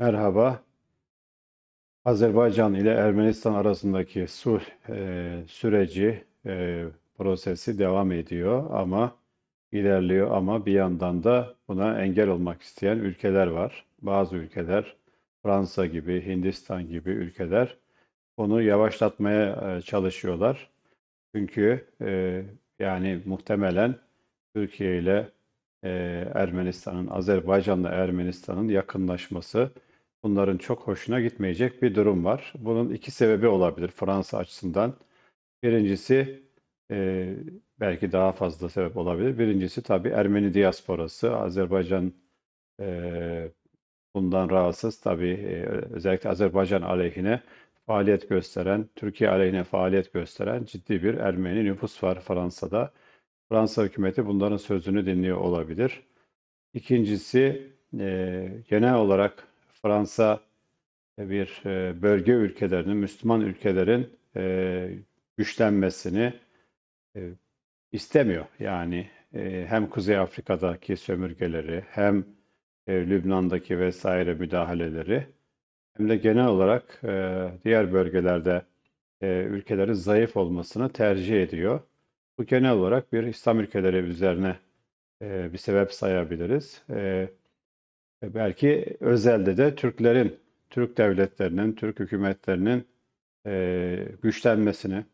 Merhaba. Azerbaycan ile Ermenistan arasındaki sulh e, süreci, e, prosesi devam ediyor ama ilerliyor ama bir yandan da buna engel olmak isteyen ülkeler var. Bazı ülkeler Fransa gibi, Hindistan gibi ülkeler onu yavaşlatmaya e, çalışıyorlar. Çünkü e, yani muhtemelen Türkiye ile e, Ermenistan'ın, Azerbaycan'la Ermenistan'ın yakınlaşması Bunların çok hoşuna gitmeyecek bir durum var. Bunun iki sebebi olabilir Fransa açısından. Birincisi e, belki daha fazla sebep olabilir. Birincisi tabii Ermeni diasporası, Azerbaycan e, bundan rahatsız. Tabii e, özellikle Azerbaycan aleyhine faaliyet gösteren, Türkiye aleyhine faaliyet gösteren ciddi bir Ermeni nüfus var Fransa'da. Fransa hükümeti bunların sözünü dinliyor olabilir. İkincisi e, genel olarak Fransa e, bir e, bölge ülkelerinin, Müslüman ülkelerin e, güçlenmesini istemiyor. Yani hem Kuzey Afrika'daki sömürgeleri hem Lübnan'daki vesaire müdahaleleri hem de genel olarak diğer bölgelerde ülkelerin zayıf olmasını tercih ediyor. Bu genel olarak bir İslam ülkeleri üzerine bir sebep sayabiliriz. E, belki özelde de Türklerin, Türk devletlerinin, Türk hükümetlerinin e, güçlenmesini,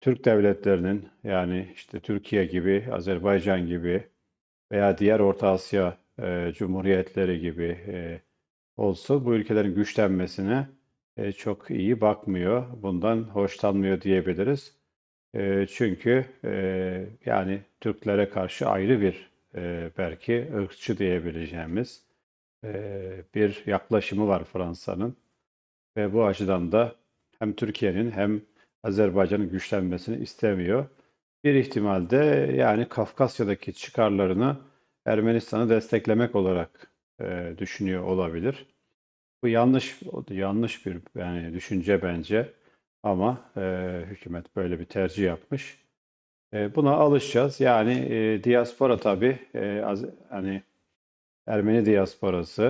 Türk devletlerinin yani işte Türkiye gibi, Azerbaycan gibi veya diğer Orta Asya e, cumhuriyetleri gibi e, olsun bu ülkelerin güçlenmesine e, çok iyi bakmıyor. Bundan hoşlanmıyor diyebiliriz. E, çünkü e, yani Türklere karşı ayrı bir e, belki ırkçı diyebileceğimiz e, bir yaklaşımı var Fransa'nın. Ve bu açıdan da hem Türkiye'nin hem Azerbaycan'ın güçlenmesini istemiyor. Bir ihtimalde yani Kafkasya'daki çıkarlarını Ermenistan'ı desteklemek olarak e, düşünüyor olabilir. Bu yanlış yanlış bir yani düşünce bence ama e, hükümet böyle bir tercih yapmış. E, buna alışacağız. Yani e, diaspora tabii e, az, hani Ermeni diasporası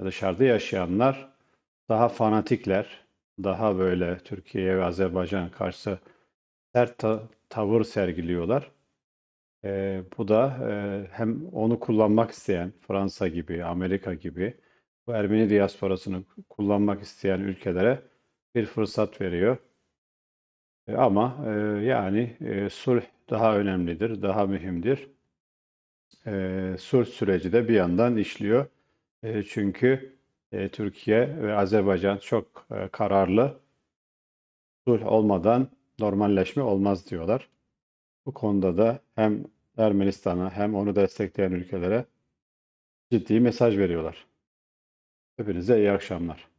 ya dışarıda yaşayanlar daha fanatikler, daha böyle Türkiye'ye ve Azerbaycan karşı sert ta tavır sergiliyorlar. E, bu da e, hem onu kullanmak isteyen Fransa gibi, Amerika gibi bu Ermeni diasporasını kullanmak isteyen ülkelere bir fırsat veriyor. E, ama e, yani e, sulh daha önemlidir, daha mühimdir. E, ee, Sur süreci de bir yandan işliyor. E, çünkü e, Türkiye ve Azerbaycan çok e, kararlı. Sulh olmadan normalleşme olmaz diyorlar. Bu konuda da hem Ermenistan'a hem onu destekleyen ülkelere ciddi mesaj veriyorlar. Hepinize iyi akşamlar.